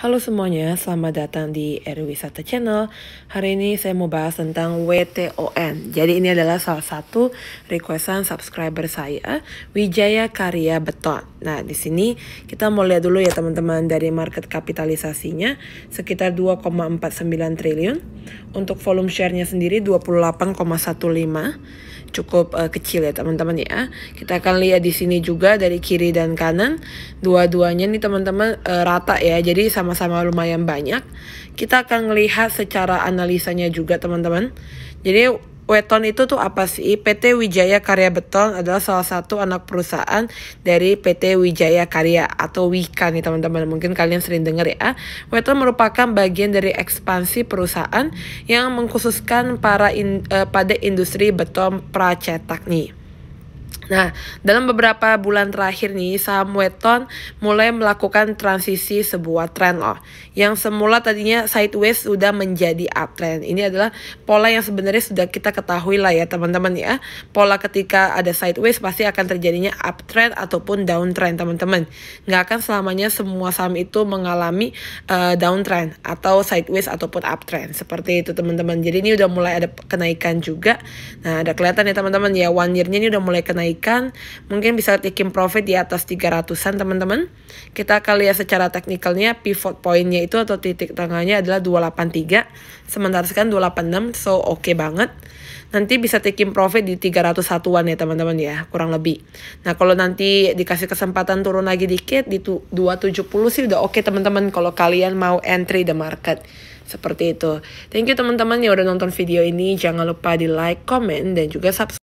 Halo semuanya, selamat datang di RW Wisata Channel. Hari ini saya mau bahas tentang WTON. Jadi ini adalah salah satu requestan subscriber saya, Wijaya Karya Beton. Nah, di sini kita mau lihat dulu ya teman-teman dari market kapitalisasinya sekitar 2,49 triliun. Untuk volume share-nya sendiri 28,15. Cukup uh, kecil ya teman-teman ya. Kita akan lihat di sini juga dari kiri dan kanan. Dua-duanya nih teman-teman uh, rata ya. Jadi sama-sama lumayan banyak. Kita akan melihat secara analisanya juga teman-teman. Jadi Weton itu tuh apa sih? PT Wijaya Karya Beton adalah salah satu anak perusahaan dari PT Wijaya Karya atau Wika nih teman-teman. Mungkin kalian sering dengar ya. Weton merupakan bagian dari ekspansi perusahaan yang mengkhususkan para in, uh, pada industri beton pracetak nih. Nah, dalam beberapa bulan terakhir nih, saham weton mulai melakukan transisi sebuah tren loh. Yang semula tadinya sideways sudah menjadi uptrend. Ini adalah pola yang sebenarnya sudah kita ketahui lah ya teman-teman ya. Pola ketika ada sideways pasti akan terjadinya uptrend ataupun downtrend teman-teman. Nggak akan selamanya semua saham itu mengalami uh, downtrend atau sideways ataupun uptrend. Seperti itu teman-teman. Jadi ini udah mulai ada kenaikan juga. Nah, ada kelihatan ya teman-teman ya one year-nya ini udah mulai kenaikan mungkin bisa taking profit di atas 300-an teman-teman. Kita akan lihat secara teknikalnya pivot pointnya itu atau titik tengahnya adalah 283. Sementara sekarang 286 so oke okay banget. Nanti bisa taking profit di 300 satuan ya teman-teman ya kurang lebih. Nah kalau nanti dikasih kesempatan turun lagi dikit di 270 sih udah oke okay, teman-teman kalau kalian mau entry the market seperti itu. Thank you teman-teman yang udah nonton video ini. Jangan lupa di like, comment, dan juga subscribe.